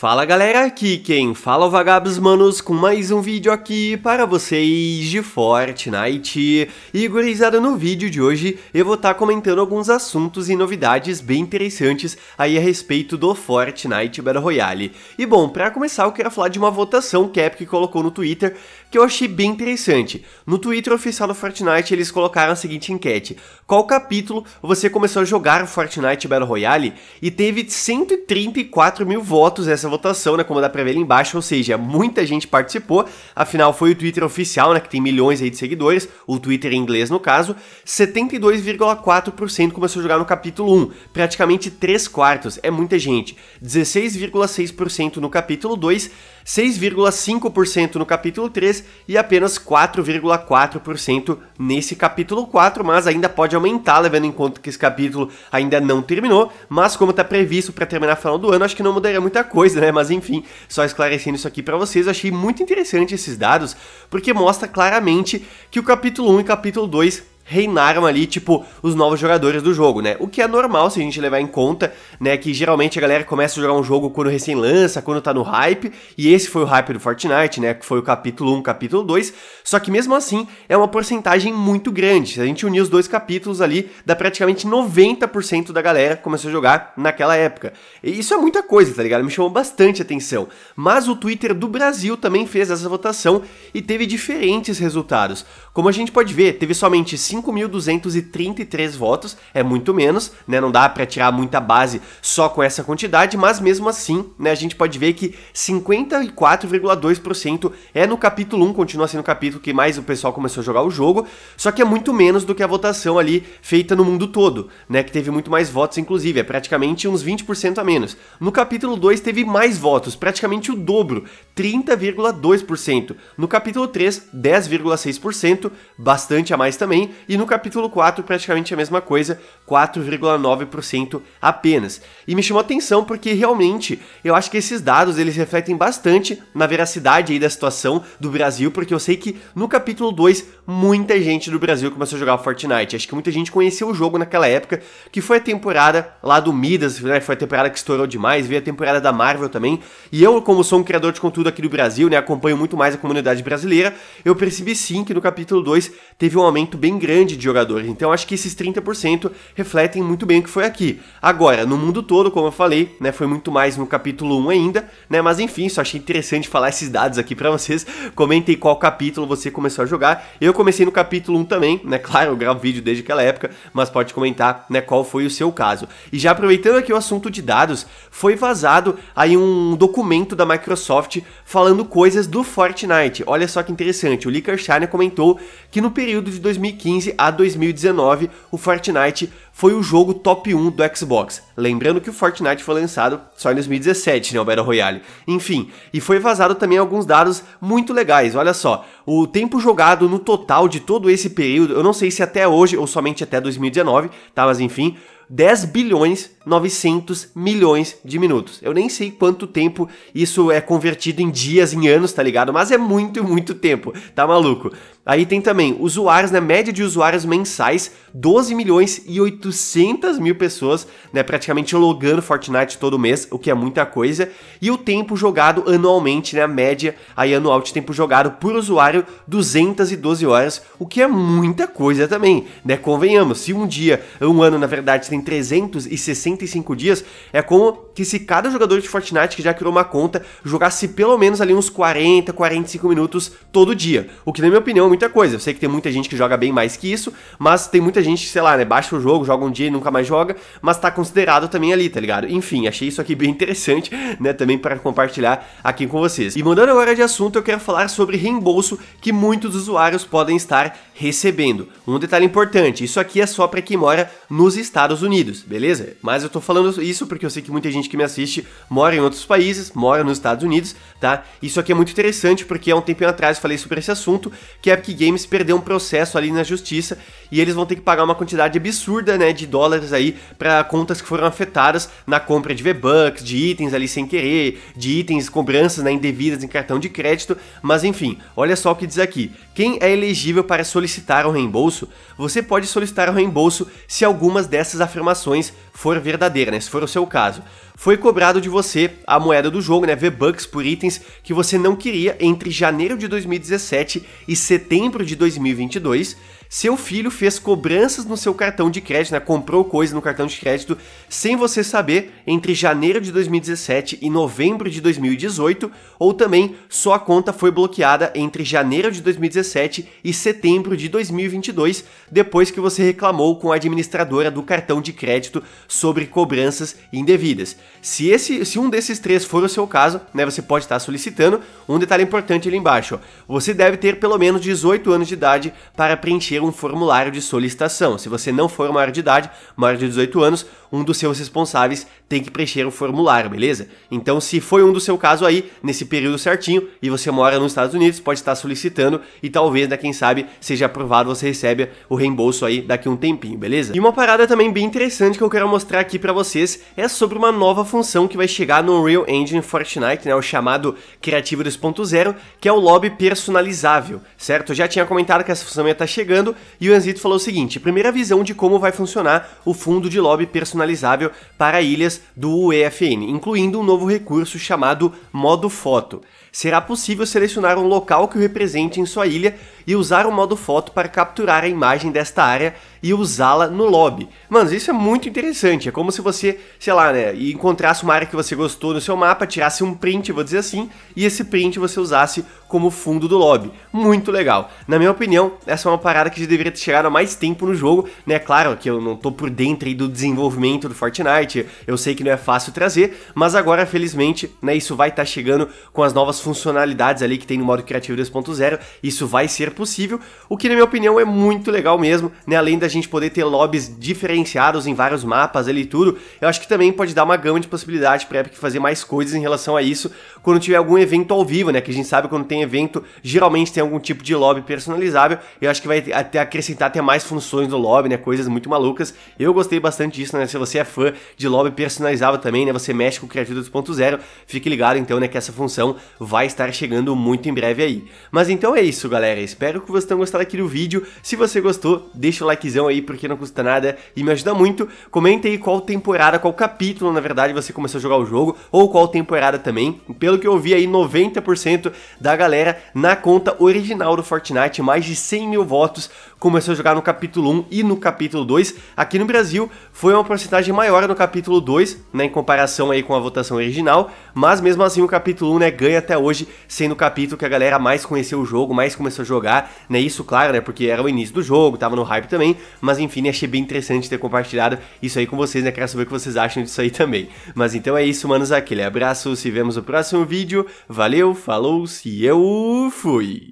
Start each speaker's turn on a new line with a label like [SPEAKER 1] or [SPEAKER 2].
[SPEAKER 1] Fala galera, aqui quem fala é o Vagabos Manos com mais um vídeo aqui para vocês de Fortnite. E gurizada, no vídeo de hoje eu vou estar tá comentando alguns assuntos e novidades bem interessantes aí a respeito do Fortnite Battle Royale. E bom, para começar eu quero falar de uma votação que a Epic colocou no Twitter que eu achei bem interessante. No Twitter oficial do Fortnite eles colocaram a seguinte enquete, qual capítulo você começou a jogar Fortnite Battle Royale? E teve 134 mil votos essa essa votação, né? Como dá pra ver ali embaixo, ou seja, muita gente participou. Afinal, foi o Twitter oficial, né? Que tem milhões aí de seguidores, o Twitter em inglês no caso. 72,4% começou a jogar no capítulo 1, praticamente 3 quartos, é muita gente. 16,6% no capítulo 2, 6,5% no capítulo 3 e apenas 4,4% nesse capítulo 4, mas ainda pode aumentar, levando em conta que esse capítulo ainda não terminou, mas como está previsto para terminar no final do ano, acho que não mudaria muita coisa, né? Mas enfim, só esclarecendo isso aqui para vocês, eu achei muito interessante esses dados, porque mostra claramente que o capítulo 1 e capítulo 2 reinaram ali, tipo, os novos jogadores do jogo, né? O que é normal se a gente levar em conta, né, que geralmente a galera começa a jogar um jogo quando recém lança, quando tá no hype, e esse foi o hype do Fortnite, né, que foi o capítulo 1, capítulo 2, só que mesmo assim é uma porcentagem muito grande. Se a gente unir os dois capítulos ali, dá praticamente 90% da galera começou a jogar naquela época. E isso é muita coisa, tá ligado? Me chamou bastante atenção. Mas o Twitter do Brasil também fez essa votação e teve diferentes resultados. Como a gente pode ver, teve somente 5 5.233 votos, é muito menos, né? Não dá para tirar muita base só com essa quantidade, mas mesmo assim, né, a gente pode ver que 54,2% é no capítulo 1, continua sendo o capítulo que mais o pessoal começou a jogar o jogo, só que é muito menos do que a votação ali feita no mundo todo, né, que teve muito mais votos inclusive, é praticamente uns 20% a menos. No capítulo 2 teve mais votos, praticamente o dobro, 30,2%. No capítulo 3, 10,6%, bastante a mais também, e no capítulo 4 praticamente a mesma coisa, 4,9% apenas. E me chamou atenção porque realmente eu acho que esses dados eles refletem bastante na veracidade aí da situação do Brasil, porque eu sei que no capítulo 2 muita gente do Brasil começou a jogar Fortnite. Acho que muita gente conheceu o jogo naquela época, que foi a temporada lá do Midas, né? Foi a temporada que estourou demais, veio a temporada da Marvel também. E eu, como sou um criador de conteúdo aqui do Brasil, né, acompanho muito mais a comunidade brasileira, eu percebi sim que no capítulo 2 teve um aumento bem grande grande de jogadores. Então acho que esses 30% refletem muito bem o que foi aqui. Agora, no mundo todo, como eu falei, né, foi muito mais no capítulo 1 ainda, né? Mas enfim, só achei interessante falar esses dados aqui para vocês. Comentem qual capítulo você começou a jogar. Eu comecei no capítulo 1 também, né? Claro, eu gravo vídeo desde aquela época, mas pode comentar, né, qual foi o seu caso. E já aproveitando aqui o assunto de dados, foi vazado aí um documento da Microsoft falando coisas do Fortnite. Olha só que interessante. O Licker Shine comentou que no período de 2015 a 2019, o Fortnite foi o jogo top 1 do Xbox. Lembrando que o Fortnite foi lançado só em 2017, né, o Battle Royale. Enfim, e foi vazado também alguns dados muito legais. Olha só, o tempo jogado no total de todo esse período, eu não sei se até hoje ou somente até 2019, tá, mas enfim, 10 bilhões 900 milhões de minutos. Eu nem sei quanto tempo isso é convertido em dias, em anos, tá ligado? Mas é muito, muito tempo, tá maluco? Aí tem também usuários, né? Média de usuários mensais, 12 milhões e 800 mil pessoas, né? Praticamente logando Fortnite todo mês, o que é muita coisa. E o tempo jogado anualmente, né? A média aí anual de tempo jogado por usuário, 212 horas, o que é muita coisa também, né? Convenhamos, se um dia, um ano na verdade tem 360 365 dias, é como que se cada jogador de Fortnite que já criou uma conta jogasse pelo menos ali uns 40, 45 minutos todo dia. O que, na minha opinião, é muita coisa. Eu sei que tem muita gente que joga bem mais que isso, mas tem muita gente, sei lá, né, baixa o jogo, joga um dia e nunca mais joga, mas tá considerado também ali, tá ligado? Enfim, achei isso aqui bem interessante, né, também para compartilhar aqui com vocês. E mudando agora de assunto, eu quero falar sobre reembolso que muitos usuários podem estar recebendo. Um detalhe importante, isso aqui é só para quem mora nos Estados Unidos, beleza? Mas eu tô falando isso porque eu sei que muita gente que me assiste mora em outros países, mora nos Estados Unidos, tá? Isso aqui é muito interessante porque há um tempinho atrás falei sobre esse assunto, que a Epic Games perdeu um processo ali na justiça e eles vão ter que pagar uma quantidade absurda, né, de dólares aí para contas que foram afetadas na compra de V-Bucks, de itens ali sem querer, de itens, cobranças né, indevidas em cartão de crédito, mas enfim, olha só o que diz aqui. Quem é elegível para solicitar o um reembolso? Você pode solicitar o um reembolso se algumas dessas afirmações forem verdadeira, né? Se for o seu caso foi cobrado de você a moeda do jogo, né, V-Bucks por itens que você não queria entre janeiro de 2017 e setembro de 2022. Seu filho fez cobranças no seu cartão de crédito, né, comprou coisa no cartão de crédito sem você saber entre janeiro de 2017 e novembro de 2018, ou também sua conta foi bloqueada entre janeiro de 2017 e setembro de 2022, depois que você reclamou com a administradora do cartão de crédito sobre cobranças indevidas. Se, esse, se um desses três for o seu caso, né, você pode estar solicitando. Um detalhe importante ali embaixo: você deve ter pelo menos 18 anos de idade para preencher um formulário de solicitação. Se você não for maior de idade, maior de 18 anos, um dos seus responsáveis tem que preencher o formulário, beleza? Então, se foi um do seu caso aí, nesse período certinho, e você mora nos Estados Unidos, pode estar solicitando e talvez, né, quem sabe, seja aprovado, você recebe o reembolso aí daqui um tempinho, beleza? E uma parada também bem interessante que eu quero mostrar aqui para vocês é sobre uma nova função que vai chegar no Unreal Engine Fortnite, né, o chamado Criativo 2.0, que é o lobby personalizável, certo? Eu já tinha comentado que essa função ia estar tá chegando e o Anzito falou o seguinte, primeira visão de como vai funcionar o fundo de lobby personalizável para ilhas do EFN, incluindo um novo recurso chamado modo foto será possível selecionar um local que o represente em sua ilha e usar o modo foto para capturar a imagem desta área e usá-la no lobby. Mano, isso é muito interessante. É como se você, sei lá, né, encontrasse uma área que você gostou no seu mapa, tirasse um print, vou dizer assim, e esse print você usasse como fundo do lobby. Muito legal. Na minha opinião, essa é uma parada que já deveria ter chegado há mais tempo no jogo, né? Claro que eu não tô por dentro aí do desenvolvimento do Fortnite, eu sei que não é fácil trazer, mas agora, felizmente, né, isso vai estar tá chegando com as novas funcionalidades ali que tem no modo criativo 2.0, isso vai ser possível, o que na minha opinião é muito legal mesmo, né? Além da gente poder ter lobbies diferenciados em vários mapas ali e tudo, eu acho que também pode dar uma gama de possibilidade para Epic fazer mais coisas em relação a isso quando tiver algum evento ao vivo, né? Que a gente sabe quando tem evento, geralmente tem algum tipo de lobby personalizável, eu acho que vai até acrescentar até mais funções do lobby, né? Coisas muito malucas. Eu gostei bastante disso, né? Se você é fã de lobby personalizável também, né? Você mexe com o criativo 2.0, fique ligado então, né, que essa função vai estar chegando muito em breve aí. Mas então é isso, galera. Espero que vocês tenham gostado aqui do vídeo. Se você gostou, deixa o likezão aí, porque não custa nada e me ajuda muito. Comenta aí qual temporada, qual capítulo, na verdade, você começou a jogar o jogo, ou qual temporada também. Pelo que eu vi aí, 90% da galera na conta original do Fortnite, mais de 100 mil votos, começou a jogar no capítulo 1 e no capítulo 2. Aqui no Brasil, foi uma porcentagem maior no capítulo 2, né, em comparação aí com a votação original, mas mesmo assim o capítulo 1, né, ganha até hoje sendo o capítulo que a galera mais conheceu o jogo, mais começou a jogar, né? Isso, claro, né? Porque era o início do jogo, tava no hype também, mas enfim, né? achei bem interessante ter compartilhado isso aí com vocês, né? Quero saber o que vocês acham disso aí também. Mas então é isso, manos, aquele abraço, se vemos no próximo vídeo, valeu, falou, se eu fui!